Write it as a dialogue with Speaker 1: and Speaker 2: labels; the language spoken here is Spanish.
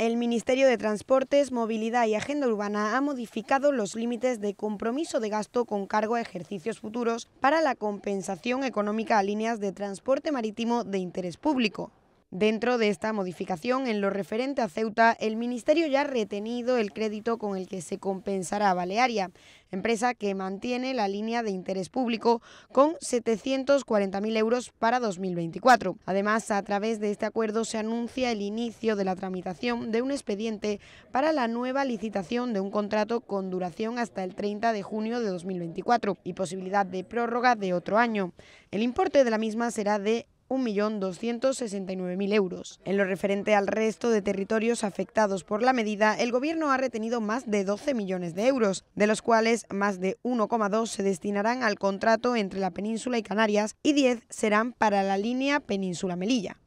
Speaker 1: El Ministerio de Transportes, Movilidad y Agenda Urbana ha modificado los límites de compromiso de gasto con cargo a ejercicios futuros para la compensación económica a líneas de transporte marítimo de interés público. Dentro de esta modificación, en lo referente a Ceuta, el Ministerio ya ha retenido el crédito con el que se compensará a Balearia, empresa que mantiene la línea de interés público con 740.000 euros para 2024. Además, a través de este acuerdo se anuncia el inicio de la tramitación de un expediente para la nueva licitación de un contrato con duración hasta el 30 de junio de 2024 y posibilidad de prórroga de otro año. El importe de la misma será de 1.269.000 euros. En lo referente al resto de territorios afectados por la medida, el Gobierno ha retenido más de 12 millones de euros, de los cuales más de 1,2 se destinarán al contrato entre la península y Canarias y 10 serán para la línea Península-Melilla.